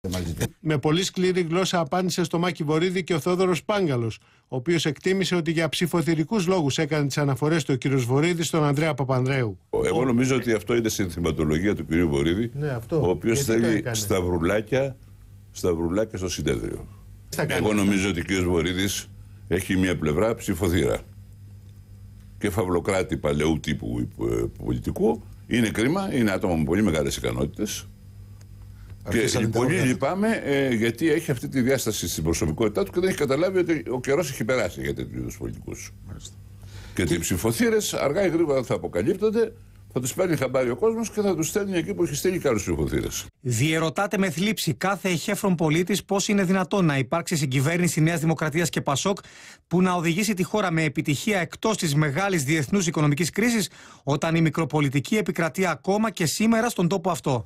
Ε, με πολύ σκληρή γλώσσα απάντησε στο Μάκη Βορύδη και ο Θόδωρος Πάγκαλο, ο οποίος εκτίμησε ότι για ψηφοθυρικούς λόγους έκανε τις αναφορές του ο κ. Βορύδης στον Ανδρέα Παπανδρέου. Εγώ νομίζω ότι αυτό είναι συνθηματολογία του κ. Βορύδη, ναι, ο οποίος θέλει σταυρουλάκια, σταυρουλάκια στο συνέδριο. Εγώ νομίζω ότι ο κ. Βορύδης έχει μια πλευρά ψηφοθύρα και φαυλοκράτη παλαιού τύπου ε, πολιτικού. Είναι κρίμα, είναι άτομα με πολύ μεγάλες ικανότητες. Και πολύ λοιπόν, λυπάμαι ε, γιατί έχει αυτή τη διάσταση στην προσωπικότητά του και δεν έχει καταλάβει ότι ο καιρός έχει περάσει για τέτοιου είδους πολιτικούς. Και ότι οι ψηφοθύρες αργά ή γρήγορα θα αποκαλύπτονται, θα τους παίρνει χαμπάρι ο κόσμος και θα τους στέλνει εκεί που έχει στείλει και άλλους ψηφοθύρες. Διαιρωτάται με θλίψη κάθε εχέφρον πολίτης πώς είναι δυνατόν να υπάρξει συγκυβέρνηση Νέας Δημοκρατίας και Πασόκ που να οδηγήσει τη χώρα με επιτυχία εκτός της μεγάλης διεθνούς οικονομικής κρίσης, όταν η μικροπολιτική επικρατεί ακόμα και σήμερα στον τόπο αυτό.